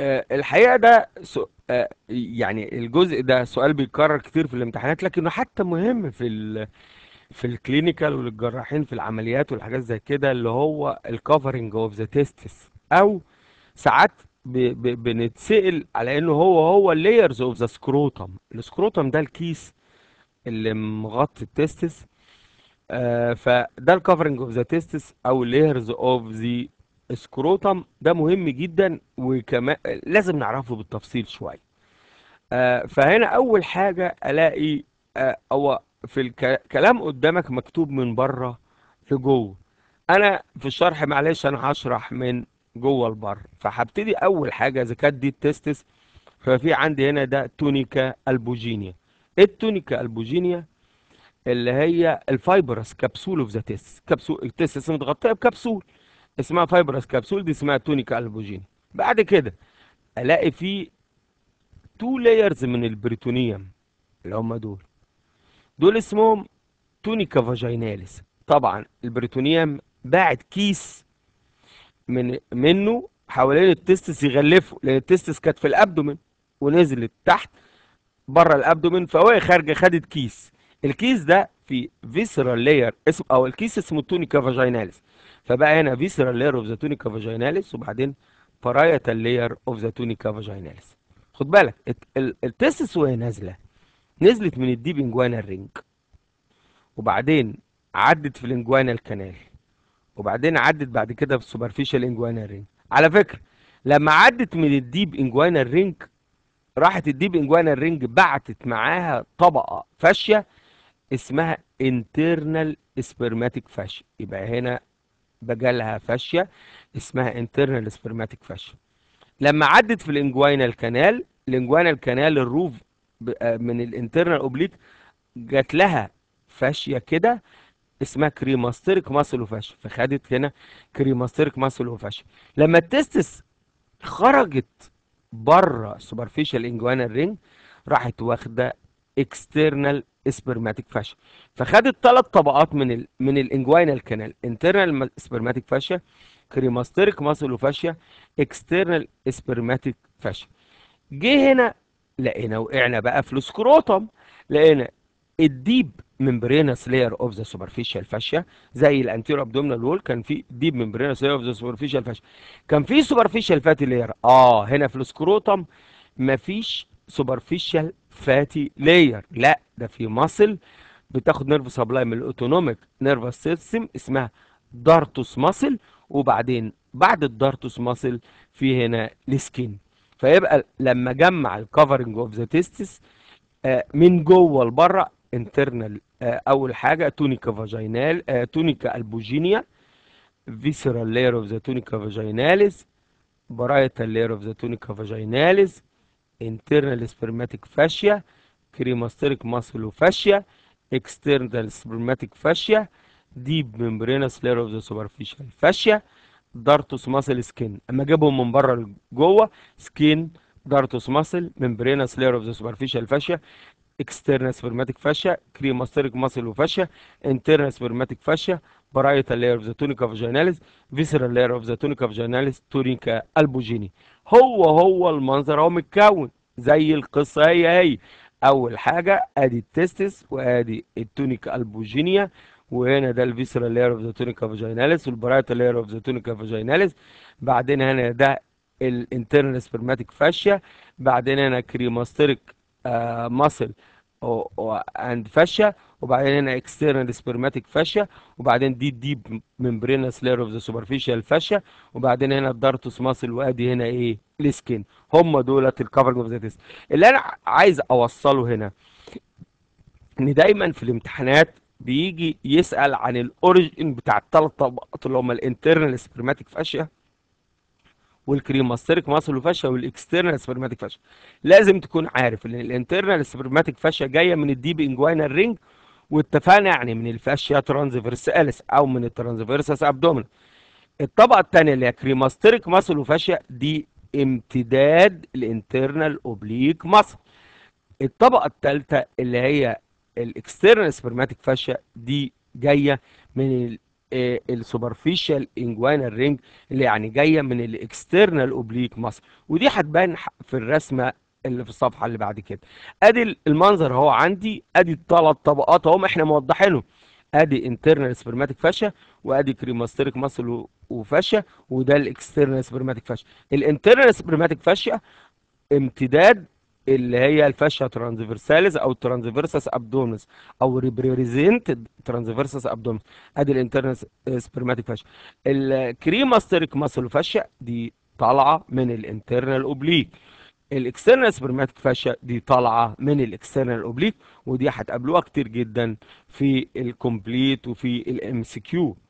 آه، الحقيقه ده آه، يعني الجزء ده سؤال بيتكرر كتير في الامتحانات لكنه حتى مهم في ال في الكلينيكال وللجراحين في العمليات والحاجات زي كده اللي هو الكفرنج اوف ذا تيستس او ساعات بنتسال على انه هو هو اللايرز اوف ذا سكروتم السكروتم ده الكيس اللي مغطي التيستس آه فده الكفرنج اوف ذا تيستس او layers اوف ذا سكروتم ده مهم جدا وكمان لازم نعرفه بالتفصيل شويه آه فهنا اول حاجه الاقي آه هو في الكلام قدامك مكتوب من بره لجوه انا في الشرح معلش انا هشرح من جوه لبره فهبتدي اول حاجه اذا كانت دي التستس ففي عندي هنا ده تونيكا البوجينيا ايه التونيكا البوجينيا اللي هي الفايبرس كبسول اوف ذا تستس كبسول التيس متغطيه بكبسول اسمها فايبرس كبسول دي اسمها تونيكا البوجين بعد كده الاقي فيه تو لايرز من البريتونيوم اللي هم دول دول اسمهم تونيكا فاجيناليس طبعا البريتونيوم باعت كيس من منه حوالين التستس يغلفه لان التستس كانت في الابدومن ونزلت تحت بره الابدومن فهو خارجه خدت كيس الكيس ده في فيسرال لاير اسم او الكيس اسمه تونيكا فاجيناليس فبقى هنا فيسرال لير اوف ذا تونيكا فاجيناليس وبعدين بارايتال لير اوف ذا تونيكا فاجيناليس خد بالك التستس وهي نازله نزلت من الديب انجوانا رينج وبعدين عدت في الانجوانا الكنال وبعدين عدت بعد كده في السوبرفيشال انجوانا رينج على فكره لما عدت من الديب انجوانا رينج راحت الديب انجوانا رينج بعتت معاها طبقه فاشيه اسمها انترنال سبرماتيك fascia يبقى هنا بجالها فاشية اسمها internal spermatic fascia لما عدت في الانجوينال كانال الانجوينال كانال الروف آه، من الانترنال اوبليك جات لها فاشية كده اسمها كريماستريك ماسل وفاشية فخدت هنا كريماستريك ماسل وفاشية لما التستس خرجت بره سوبرفيشال انجوينال رينج راحت واخده اكسترنال اسبرماتيك فاشيا فخدت ثلاث طبقات من الـ من الانجوينال كانال انترنال اسبرماتيك فاشيا كريماستريك ماسل فاشيا اكسترنال اسبرماتيك فاشيا جه هنا لقينا وقعنا بقى في السكروتم لقينا الديب ممبرينس لاير اوف ذا سوبرفيشال فاشيا زي الانتيرو ابدومينال وول كان في ديب ممبرينس لاير اوف ذا سوبرفيشال فاشيا كان في سوبرفيشال فاتي لاير اه هنا في السكروتم مفيش سوبرفيشال فاتي لاير لا ده في ماسل بتاخد نيرف سبلاي من الاوتونوميك نيرف سيستم اسمها دارتوس ماسل وبعدين بعد الدارتوس ماسل في هنا السكين فيبقى لما جمع الكفرنج اوف ذا تيستس من جوه لبره آه، انترنال اول حاجه تونيكا فاجينال تونيكا البوجينيا فيسرال لاير اوف ذا تونيكا فاجيناليس برايتال لاير اوف ذا تونيكا فاجيناليس internal spermatic fascia cremasteric muscle fascia external spermatic fascia deep membranous layer of the superficial fascia دارتوس ماسل سكين اما جابهم من بره لجوه سكين دارتوس ماسل ممبرينس لاير اوف ذا سوبرفيشال فاشيا اكسترنال سبرماتيك فاشيا كريماستريك ماسل وفاشيا انترنال سبرماتيك فاشيا parietal layer of the tunica vaginalis visceral layer of the tunica vaginalis tunica البوجيني هو هو المنظر هو متكون زي القصه هي هي اول حاجه ادي التستس وادي التونيكا البوجينيا وهنا ده الفيسرال لاير اوف ذا تونيكا فاجيناليس والبرايتا لاير اوف ذا تونيكا فاجيناليس بعدين هنا ده الانترنال سبرماتيك فاشيا بعدين هنا كريماستريك آه ماسل اند فاشيا وبعدين هنا اكسترنال سبرماتيك فاشيا وبعدين دي الديب ممبرينس لير اوف ذا سوبرفيشال فاشيا وبعدين هنا الدارتوس ماسل وادي هنا ايه السكين هم دولت الكفرنج اوف ذا تيست اللي انا عايز اوصله هنا ان دايما في الامتحانات بيجي يسال عن الاوريجن بتاع الثلاث طبقات اللي هم الانترنال سبرماتيك فاشيا والكريماستريك ماسل وفاشيا والاكسترنال سبرماتيك فاشيا لازم تكون عارف ان الانترنال سبرماتيك فاشيا جايه من الديب انجوينال رينج واتفقنا يعني من الفاشيا ترانزفيرساليس او من الترانزفيرسس ابدومين الطبقه الثانيه اللي هي كريماستريك ماسل وفاشيا دي امتداد الانترنال اوبليك ماسل الطبقه الثالثه اللي هي الاكسترنال سبرماتيك فاشيا دي جايه من السوبرفيشال انجوينال رينج اللي يعني جايه من الاكسترنال اوبليك مصر ودي هتبان في الرسمه اللي في الصفحه اللي بعد كده ادي المنظر اهو عندي ادي الثلاث طبقات اهو احنا موضحينهم ادي انترنال سبرماتيك فاشا وادي كريماستريك ماسل وفاشا وده الاكسترنال سبرماتيك فاشا الانترنال سبرماتيك فاشا امتداد اللي هي الفاشيا ترانسفيرساليس او ترانسفيرسس ابدومنس او ريبريزنت ترانسفيرسس ابدومنس ادي الانترنال آه، سبرماتيك فاشيا الكريماستريك ماسل فاشيا دي طالعه من الانترنال اوبليك الاكسترنال سبرماتيك فاشيا دي طالعه من الاكسترنال اوبليك ودي هتقابلوها كتير جدا في الكومبليت وفي الام سي كيو